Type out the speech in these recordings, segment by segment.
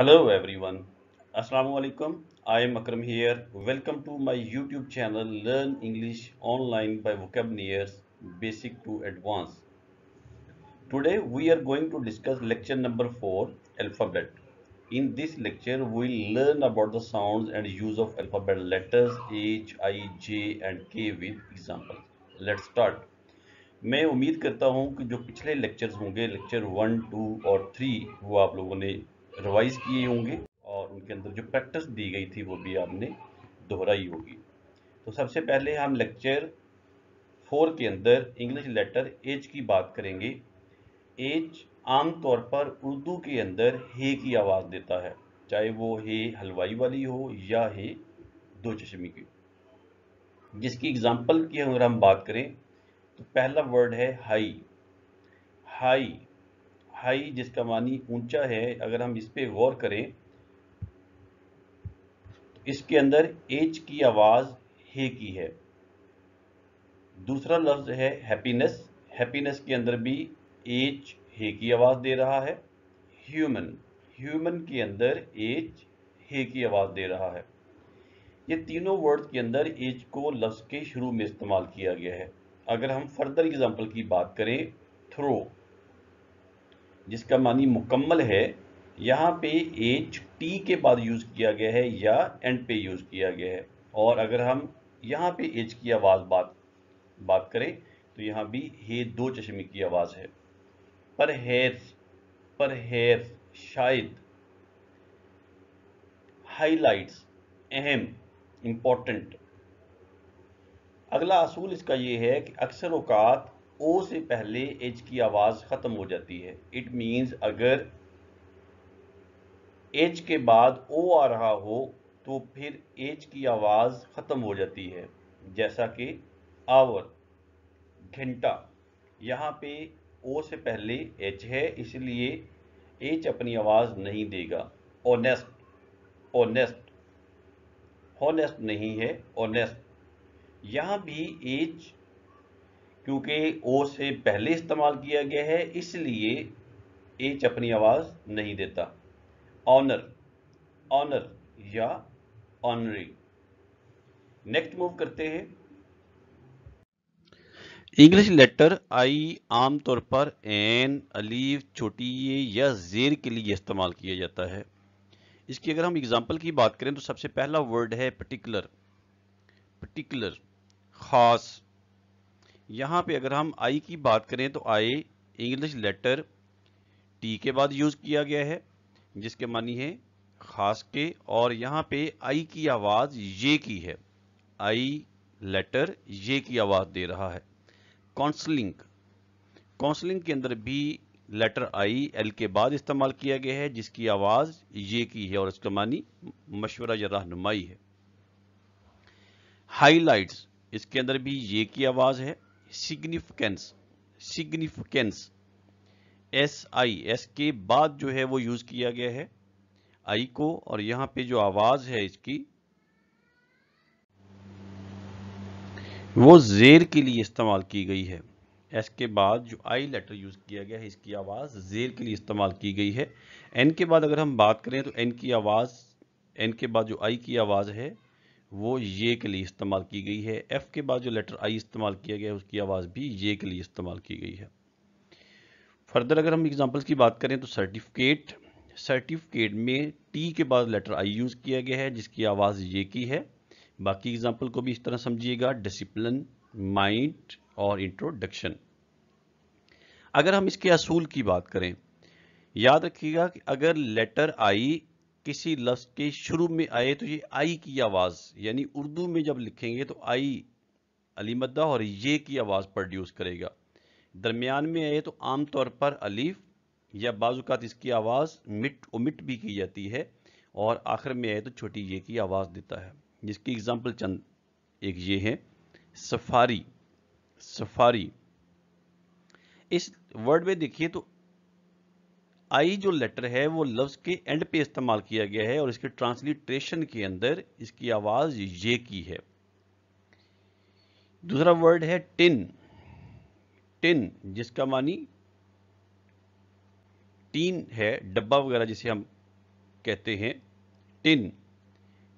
Hello everyone. Assalamu alaikum. I am Akram here. Welcome to my YouTube channel Learn English Online by Vocabularies Basic to Advanced. Today we are going to discuss lecture number 4 alphabet. In this lecture we will learn about the sounds and use of alphabet letters H, I, J and K with examples. Let's start. मैं उम्मीद करता हूं कि जो पिछले lectures होंगे lecture one two और three वो आप लोगों ने रिवाइज किए होंगे और उनके अंदर जो प्रैक्टिस दी गई थी वो भी आपने दोहराई होगी तो सबसे पहले हम लेक्चर फोर के अंदर इंग्लिश लेटर एच की बात करेंगे एच आमतौर पर उर्दू के अंदर हे की आवाज़ देता है चाहे वो हे हलवाई वाली हो या हे दो चश्मी की जिसकी एग्जांपल की अगर हम बात करें तो पहला वर्ड है हाई हाई हाई जिसका मानी ऊंचा है अगर हम इस पे गौर करें तो इसके अंदर एच की आवाज़ हे की है दूसरा लफ्ज़ है हैप्पीनेस हैप्पीनेस के अंदर भी एच हे की आवाज़ दे रहा है ह्यूमन ह्यूमन के अंदर एच हे की आवाज़ दे रहा है ये तीनों वर्ड के अंदर एज को लफ्ज़ के शुरू में इस्तेमाल किया गया है अगर हम फर्दर एग्जांपल की बात करें थ्रो जिसका मानी मुकम्मल है यहाँ पे एच टी के बाद यूज़ किया गया है या एंड पे यूज़ किया गया है और अगर हम यहाँ पे एच की आवाज़ बात बात करें तो यहाँ भी हे दो चश्मे की आवाज़ है पर हेर पर हेर शायद हाइलाइट्स अहम इम्पोर्टेंट अगला असूल इसका ये है कि अक्सर अवकात ओ से पहले एच की आवाज़ ख़त्म हो जाती है इट मीन्स अगर एच के बाद ओ आ रहा हो तो फिर एच की आवाज़ ख़त्म हो जाती है जैसा कि आवर घंटा यहाँ पे ओ से पहले एच है इसलिए एच अपनी आवाज़ नहीं देगा ओनेस्ट ओनेस्ट होनेस्ट नहीं है ओनेस्ट यहाँ भी एच क्योंकि ओ से पहले इस्तेमाल किया गया है इसलिए एच अपनी आवाज़ नहीं देता ऑनर ऑनर या ऑनरी नेक्स्ट मूव करते हैं इंग्लिश लेटर आई आमतौर पर एन अलीफ छोटी e या जेर के लिए इस्तेमाल किया जाता है इसकी अगर हम एग्जांपल की बात करें तो सबसे पहला वर्ड है पर्टिकुलर पर्टिकुलर खास यहाँ पे अगर हम आई की बात करें तो आई इंग्लिश लेटर टी के बाद यूज किया गया है जिसके मानी है खास के और यहाँ पे आई की आवाज ये की है आई लेटर ये की आवाज दे रहा है काउंसलिंग काउंसलिंग के अंदर भी लेटर आई एल के बाद इस्तेमाल किया गया है जिसकी आवाज ये की है और इसका मानी मशवरा या रहनुमाई है हाईलाइट्स इसके अंदर भी ये की आवाज है significance significance S I S के बाद जो है वो यूज किया गया है आई को और यहां पे जो आवाज है इसकी वो जेर के लिए इस्तेमाल की गई है एस के बाद जो आई लेटर यूज किया गया है इसकी आवाज जेर के लिए इस्तेमाल की गई है एन के बाद अगर हम बात करें तो एन की आवाज एन के बाद जो आई की आवाज है वो ये के लिए इस्तेमाल की गई है एफ़ के बाद जो लेटर आई इस्तेमाल किया गया है उसकी आवाज़ भी ये के लिए इस्तेमाल की गई है फर्दर अगर हम एग्जाम्पल्स की बात करें तो सर्टिफिकेट सर्टिफिकेट में टी के बाद लेटर आई यूज़ किया गया है जिसकी आवाज़ ये की है बाकी एग्जाम्पल को भी इस तरह समझिएगा डिसिप्लिन माइंड और इंट्रोडक्शन अगर हम इसके असूल की बात करें याद रखिएगा कि अगर लेटर आई किसी लफ्ज़ के शुरू में आए तो ये आई की आवाज़ यानी उर्दू में जब लिखेंगे तो आई अलीमदा और ये की आवाज़ प्रोड्यूस करेगा दरमियान में आए तो आम तौर पर अलीफ या बाजुकात इसकी आवाज़ मिट उमिट भी की जाती है और आखिर में आए तो छोटी ये की आवाज़ देता है जिसकी एग्ज़ाम्पल चंद एक ये है सफारी सफारी इस वर्ड में देखिए तो आई जो लेटर है वो लफ्ज़ के एंड पे इस्तेमाल किया गया है और इसके ट्रांसलिट्रेशन के अंदर इसकी आवाज़ ये की है दूसरा वर्ड है टिन टिन जिसका मानी टीन है डब्बा वगैरह जिसे हम कहते हैं टिन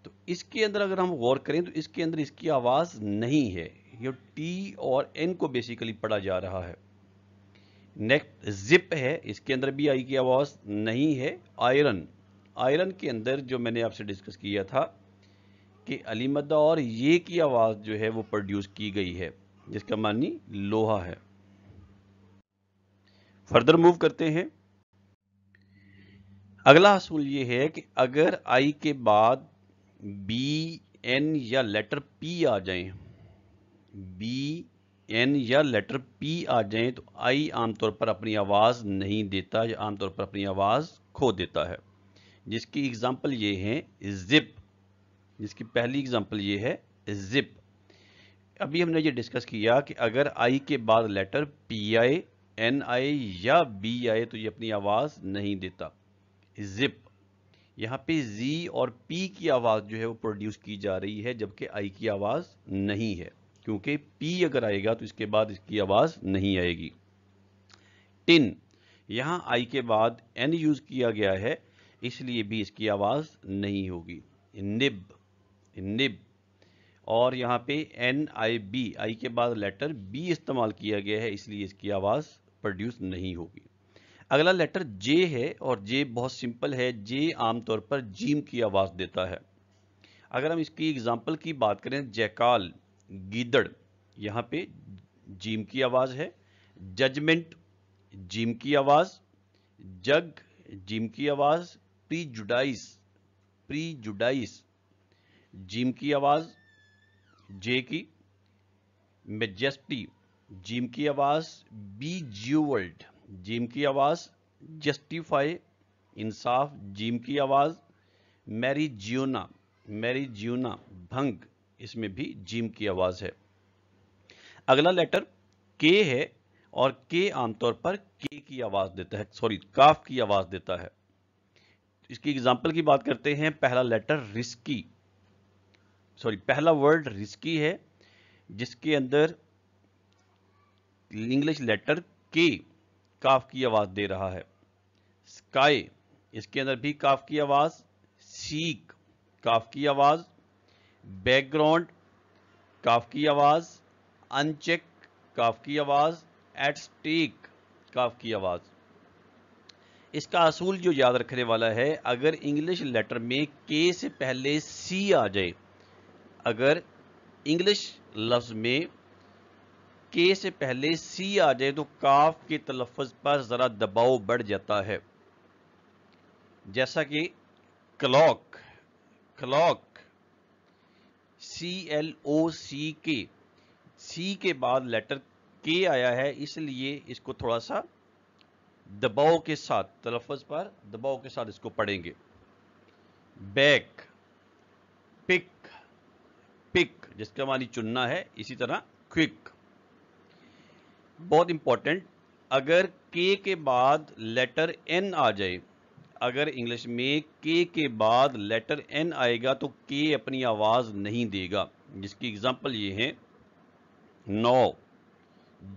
तो इसके अंदर अगर हम गौर करें तो इसके अंदर इसकी आवाज़ नहीं है ये टी और एन को बेसिकली पढ़ा जा रहा है नेक्स्ट जिप है इसके अंदर भी आई की आवाज़ नहीं है आयरन आयरन के अंदर जो मैंने आपसे डिस्कस किया था कि अलीमदा और ये की आवाज़ जो है वो प्रोड्यूस की गई है जिसका मानी लोहा है फर्दर मूव करते हैं अगला असूल ये है कि अगर आई के बाद बी एन या लेटर पी आ जाए बी एन या लेटर पी आ जाए तो आई आमतौर पर अपनी आवाज़ नहीं देता या आमतौर पर अपनी आवाज़ खो देता है जिसकी एग्ज़ाम्पल ये है ज़िप जिसकी पहली एग्ज़ाम्पल ये है ज़िप अभी हमने ये डिस्कस किया कि अगर आई के बाद लेटर पी आए एन आए या बी आए तो ये अपनी आवाज़ नहीं देता ज़िप यहाँ पे जी और पी की आवाज़ जो है वो प्रोड्यूस की जा रही है जबकि आई की आवाज़ नहीं है क्योंकि पी अगर आएगा तो इसके बाद इसकी आवाज़ नहीं आएगी टिन यहां आई के बाद एन यूज़ किया गया है इसलिए भी इसकी आवाज़ नहीं होगी निब निब और यहाँ पे एन आई बी आई के बाद लेटर बी इस्तेमाल किया गया है इसलिए इसकी आवाज़ प्रोड्यूस नहीं होगी अगला लेटर जे है और जे बहुत सिंपल है जे आमतौर पर जीम की आवाज़ देता है अगर हम इसकी एग्जाम्पल की बात करें जैकाल गीदड़ यहाँ पे जीम की आवाज़ है जजमेंट जीम की आवाज़ जग जीम की आवाज़ प्री जुडाइस प्री जुडाइस जीम की आवाज़ जे की मेजेस्टी जीम की आवाज़ बी ज्यूवल्ड जीम की आवाज़ जस्टिफाई इंसाफ जीम की आवाज़ मैरी जियोना मैरी जियोना भंग इसमें भी जिम की आवाज़ है अगला लेटर के है और के आमतौर पर के की आवाज़ देता है सॉरी काफ की आवाज़ देता है इसकी एग्जाम्पल की बात करते हैं पहला लेटर रिस्की सॉरी पहला वर्ड रिस्की है जिसके अंदर इंग्लिश लेटर के काफ की आवाज़ दे रहा है स्काई इसके अंदर भी काफ की आवाज़ सीक काफ की आवाज़ बैकग्राउंड काफ की आवाज़ अनचेक काफ की आवाज़ एट स्टीक काफ की आवाज़ इसका असूल जो याद रखने वाला है अगर इंग्लिश लेटर में के से पहले सी आ जाए अगर इंग्लिश लफ्ज़ में के से पहले सी आ जाए तो काफ के तलफज पर ज़रा दबाव बढ़ जाता है जैसा कि clock clock C L O C K C के बाद लेटर के आया है इसलिए इसको थोड़ा सा दबाव के साथ तलफज पर दबाव के साथ इसको पढ़ेंगे बैक पिक पिक जिसका मानी चुनना है इसी तरह क्विक बहुत इंपॉर्टेंट अगर के के बाद लेटर एन आ जाए अगर इंग्लिश में के के बाद लेटर एन आएगा तो के अपनी आवाज़ नहीं देगा जिसकी एग्जांपल ये है नौ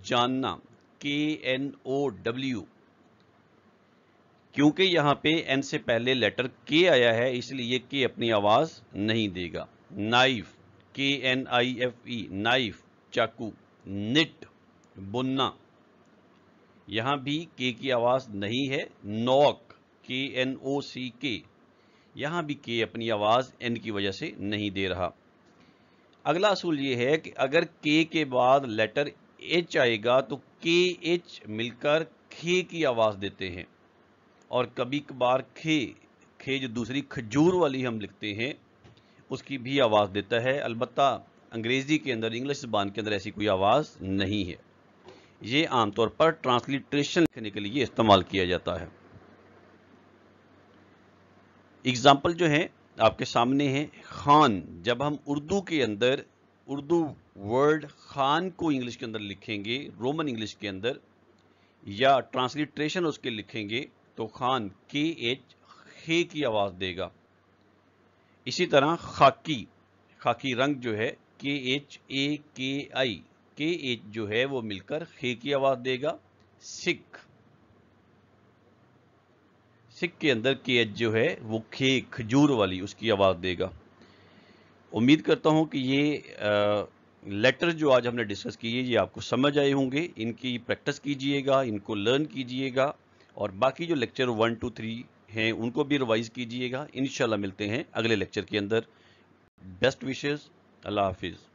जानना के एन ओ डब्ल्यू क्योंकि यहां पे एन से पहले लेटर के आया है इसलिए के अपनी आवाज़ नहीं देगा knife K N I F E knife चाकू निट बुनना यहां भी के की आवाज़ नहीं है नॉक के एन ओ सी के यहाँ भी के अपनी आवाज़ एन की वजह से नहीं दे रहा अगला असूल ये है कि अगर के के बाद लेटर एच आएगा तो के एच मिलकर खे की आवाज़ देते हैं और कभी कभार खे खे जो दूसरी खजूर वाली हम लिखते हैं उसकी भी आवाज़ देता है अलबत् अंग्रेज़ी के अंदर इंग्लिश ज़बान के अंदर ऐसी कोई आवाज़ नहीं है ये आमतौर पर ट्रांसलिट्रेशन लिखने के लिए इस्तेमाल किया जाता है एग्ज़ाम्पल जो है आपके सामने है खान जब हम उर्दू के अंदर उर्दू वर्ड खान को इंग्लिश के अंदर लिखेंगे रोमन इंग्लिश के अंदर या ट्रांसलिट्रेशन उसके लिखेंगे तो खान के एच खे की आवाज़ देगा इसी तरह खाकी खाकी रंग जो है के एच ए के आई के एच जो है वो मिलकर खे की आवाज़ देगा सिख सिख के अंदर के एच जो है वो खे खजूर वाली उसकी आवाज़ देगा उम्मीद करता हूँ कि ये आ, लेटर जो आज हमने डिस्कस किए ये आपको समझ आए होंगे इनकी प्रैक्टिस कीजिएगा इनको लर्न कीजिएगा और बाकी जो लेक्चर वन टू थ्री हैं उनको भी रिवाइज कीजिएगा इन मिलते हैं अगले लेक्चर के अंदर बेस्ट विशेज़ अल्लाह हाफिज़